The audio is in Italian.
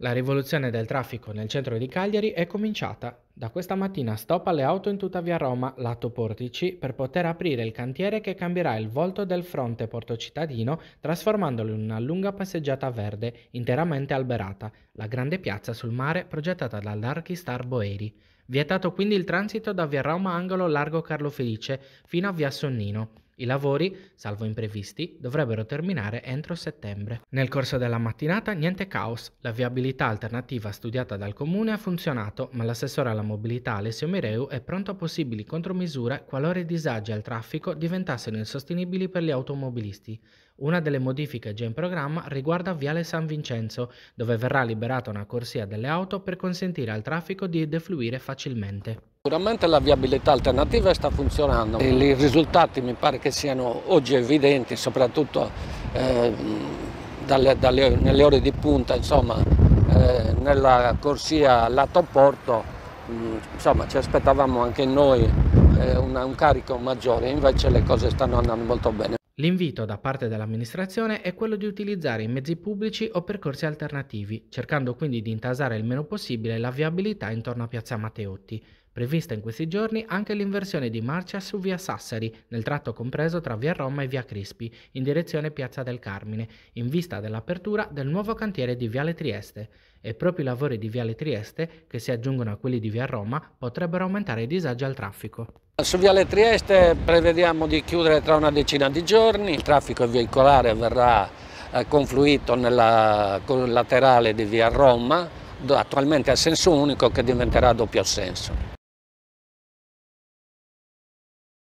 La rivoluzione del traffico nel centro di Cagliari è cominciata. Da questa mattina stop alle auto in tutta via Roma, lato Portici, per poter aprire il cantiere che cambierà il volto del fronte portocittadino trasformandolo in una lunga passeggiata verde, interamente alberata, la grande piazza sul mare progettata dall'archistar Boeri. Vietato quindi il transito da via Roma angolo largo Carlo Felice fino a via Sonnino. I lavori, salvo imprevisti, dovrebbero terminare entro settembre. Nel corso della mattinata niente caos, la viabilità alternativa studiata dal comune ha funzionato, ma l'assessore alla mobilità Alessio Mireu è pronto a possibili contromisure qualora i disagi al traffico diventassero insostenibili per gli automobilisti. Una delle modifiche già in programma riguarda Viale San Vincenzo, dove verrà liberata una corsia delle auto per consentire al traffico di defluire facilmente. Sicuramente la viabilità alternativa sta funzionando, i risultati mi pare che siano oggi evidenti, soprattutto eh, dalle, dalle, nelle ore di punta, insomma, eh, nella corsia lato porto, mh, mm, insomma, ci aspettavamo anche noi eh, una, un carico maggiore, invece le cose stanno andando molto bene. L'invito da parte dell'amministrazione è quello di utilizzare i mezzi pubblici o percorsi alternativi, cercando quindi di intasare il meno possibile la viabilità intorno a Piazza Matteotti. Prevista in questi giorni anche l'inversione di marcia su via Sassari, nel tratto compreso tra via Roma e via Crispi, in direzione Piazza del Carmine, in vista dell'apertura del nuovo cantiere di Viale Trieste. E proprio i lavori di Viale Trieste, che si aggiungono a quelli di via Roma, potrebbero aumentare i disagi al traffico. Su Viale Trieste prevediamo di chiudere tra una decina di giorni, il traffico veicolare verrà eh, confluito nella laterale di Via Roma, attualmente a senso unico che diventerà a doppio senso.